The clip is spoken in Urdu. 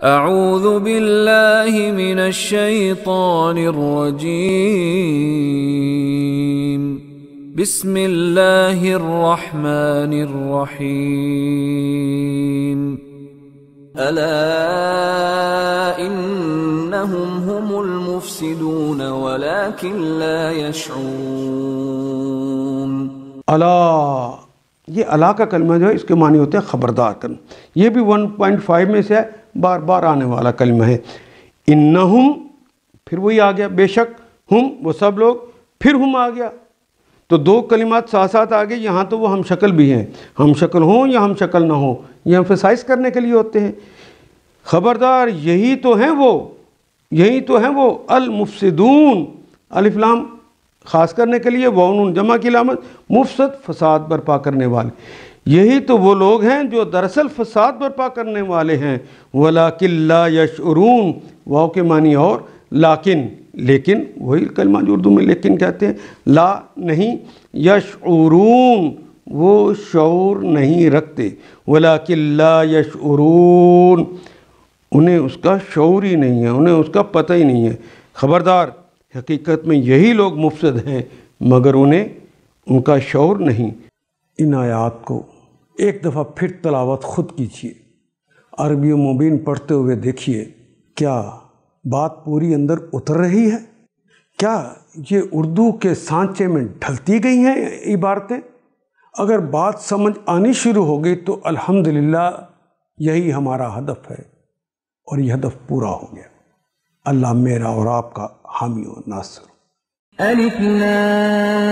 أعوذ بالله من الشيطان الرجيم بسم الله الرحمن الرحيم ألا إنهم هم المفسدون ولكن لا يشعرون ألا یہ علا جو ہے اس کے معنی ہوتے ہیں خبردار کرنا یہ بھی ون پوائنٹ فائیو میں سے ہے بار بار آنے والا کلمہ ہے انہم پھر وہی آ گیا بے شک ہم وہ سب لوگ پھر ہم آ گیا تو دو کلمات ساتھ ساتھ آگے یہاں تو وہ ہم شکل بھی ہیں ہم شکل ہوں یا ہم شکل نہ ہوں یہ ہم سائز کرنے کے لیے ہوتے ہیں خبردار یہی تو ہیں وہ یہی تو ہیں وہ المفسدون الفلام خاص کرنے کے لیے وانون جمع کی علامت مفسد فساد برپا کرنے والے یہی تو وہ لوگ ہیں جو دراصل فساد برپا کرنے والے ہیں وَلَاكِنْ لَا يَشْعُرُونَ وَاو واؤ کے معنی اور لا لیکن وہی کلمہ جو اردو میں لیکن کہتے ہیں لا نہیں یشعرون وہ شعور نہیں رکھتے وَلَاكِنْ لَا يَشْعُرُونَ انہیں اس کا شعور ہی نہیں ہے انہیں اس کا پتہ ہی نہیں ہے خبردار حقیقت میں یہی لوگ مفسد ہیں مگر انہیں ان کا شعور نہیں ان آیات کو ایک دفعہ پھر تلاوت خود کیجیے عربی و مبین پڑھتے ہوئے دیکھیے کیا بات پوری اندر اتر رہی ہے کیا یہ اردو کے سانچے میں ڈھلتی گئی ہیں عبارتیں اگر بات سمجھ آنی شروع ہو گئی تو الحمدللہ یہی ہمارا ہدف ہے اور یہ ہدف پورا ہو گیا اللہ میرا اور آپ کا حمي ناصر ألف